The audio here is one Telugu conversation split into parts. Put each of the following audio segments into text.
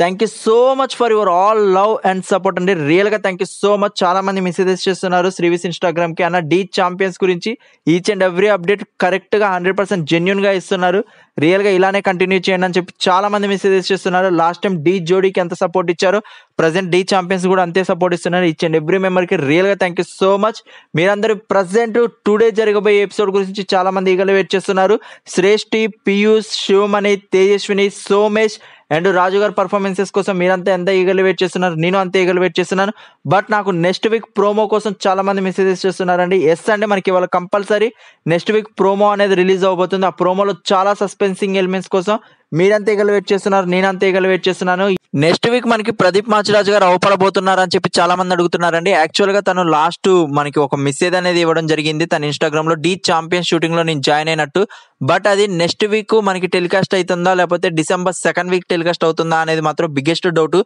thank you so much for your all love and support అండి రియల్గా థ్యాంక్ యూ సో మచ్ చాలా మంది మెసేజెస్ చేస్తున్నారు శ్రీవిస్ కి అన్న డీ ఛాంపియన్స్ గురించి ఈచ్ అండ్ ఎవ్రీ అప్డేట్ కరెక్ట్గా హండ్రెడ్ పర్సెంట్ జెన్యున్గా ఇస్తున్నారు రియల్గా ఇలానే కంటిన్యూ చేయండి అని చెప్పి చాలా మంది మెసేజెస్ చేస్తున్నారు లాస్ట్ టైం డీ జోడీకి ఎంత సపోర్ట్ ఇచ్చారో ప్రజెంట్ డీ ఛాంపియన్స్ కూడా అంతే సపోర్ట్ ఇస్తున్నారు ఈచ్ అండ్ ఎవ్రీ రియల్ రియల్గా థ్యాంక్ యూ సో మచ్ మీరందరూ ప్రజెంట్ టుడే జరగబోయే ఎపిసోడ్ గురించి చాలా మంది ఈగలు వెయిట్ చేస్తున్నారు శ్రేష్ఠి పియూష్ శివమణి తేజస్విని సోమేష్ అండ్ రాజు గారి పర్ఫార్మెన్సెస్ కోసం మీరంతా ఎంత ఈగలు వెయిట్ చేస్తున్నారు నేను అంత ఈగలు వెయిట్ చేస్తున్నాను బట్ నాకు నెక్స్ట్ వీక్ ప్రోమో కోసం చాలా మంది మెసేజెస్ చేస్తున్నారండి ఎస్ అంటే మనకి ఇవాళ కంపల్సరీ నెక్స్ట్ వీక్ ప్రోమో అనేది రిలీజ్ అవ్వబోతుంది ఆ ప్రోమోలో చాలా సస్పెన్సింగ్ ఎలిమెంట్స్ కోసం మీరంతా వెయిట్ చేస్తున్నారు ఈగలు వెయిట్ చేస్తున్నాను నెక్స్ట్ వీక్ మనకి ప్రదీప్ మాచిరాజు గారు అవపడబోతున్నారు అని చెప్పి చాలా మంది అడుగుతున్నారండి యాక్చువల్ గా తను లాస్ట్ మనకి ఒక మెసేజ్ అనేది ఇవ్వడం జరిగింది తన ఇన్స్టాగ్రామ్ లో డీ ఛాంపియన్ షూటింగ్ లో నేను జాయిన్ అయినట్టు బట్ అది నెక్స్ట్ వీక్ మనకి టెలికాస్ట్ అవుతుందా లేకపోతే డిసెంబర్ సెకండ్ వీక్ టెలికాస్ట్ అవుతుందా అనేది మాత్రం బిగ్గెస్ట్ డౌట్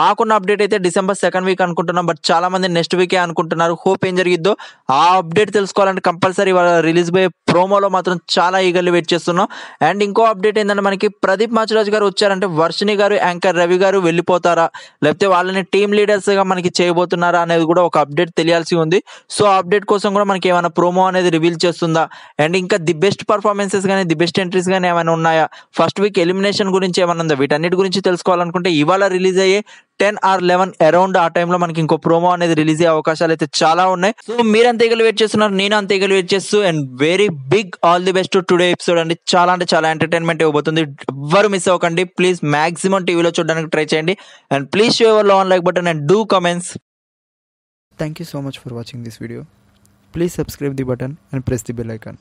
మాకున్న అప్డేట్ అయితే డిసెంబర్ సెకండ్ వీక్ అనుకుంటున్నాం బట్ చాలా మంది నెక్స్ట్ వీకే అనుకుంటున్నారు హోప్ ఏం జరిగిద్దో ఆ అప్డేట్ తెలుసుకోవాలంటే కంపల్సరీ రిలీజ్ పోయే ప్రోమోలో మాత్రం చాలా ఈగర్లీ వెయిట్ చేస్తున్నాం అండ్ ఇంకో అప్డేట్ ఏంటంటే మనకి ప్రదీప్ మాచిరాజు గారు వచ్చారంటే వర్షిణి గారు యాంకర్ రవి గారు వెళ్ళిపోతారా లేకపోతే వాళ్ళని టీమ్ లీడర్స్గా మనకి చేయబోతున్నారా అనేది కూడా ఒక అప్డేట్ తెలియాల్సి ఉంది సో అప్డేట్ కోసం కూడా మనకి ఏమైనా ప్రోమో అనేది రివీల్ చేస్తుందా అండ్ ఇంకా ది బెస్ట్ పర్ఫార్మెన్సెస్ కానీ ది బెస్ట్ ఎంట్రీస్ కానీ ఏమైనా ఉన్నాయా ఫస్ట్ వీక్ ఎలిమినేషన్ గురించి ఏమైనా ఉందా వీటన్నిటి గురించి తెలుసుకోవాలనుకుంటే ఇవాళ రిలీజ్ అయ్యే టెన్ ఆర్ లెవెన్ అరౌండ్ ఆ టైంలో మనకి ఇంకో ప్రోమో అనేది రిలీజ్ అయ్యే అవకాశాలు అయితే చాలా ఉన్నాయి సో మీరు అంత ఎగలు వెయిట్ చేస్తున్నారు నేను అంత ఎగలు వెయిట్ చేస్తూ and very big all the best today episode అండి చాలా అంటే చాలా ఎంటర్టైన్మెంట్ ఇవ్వబోతుంది ఎవ్వరు మిస్ అవ్వకండి ప్లీజ్ మాక్సిమం టీవీలో చూడడానికి ట్రై చేయండి and please show your on like button and do comments thank you so much for watching this video please subscribe the button and press the bell icon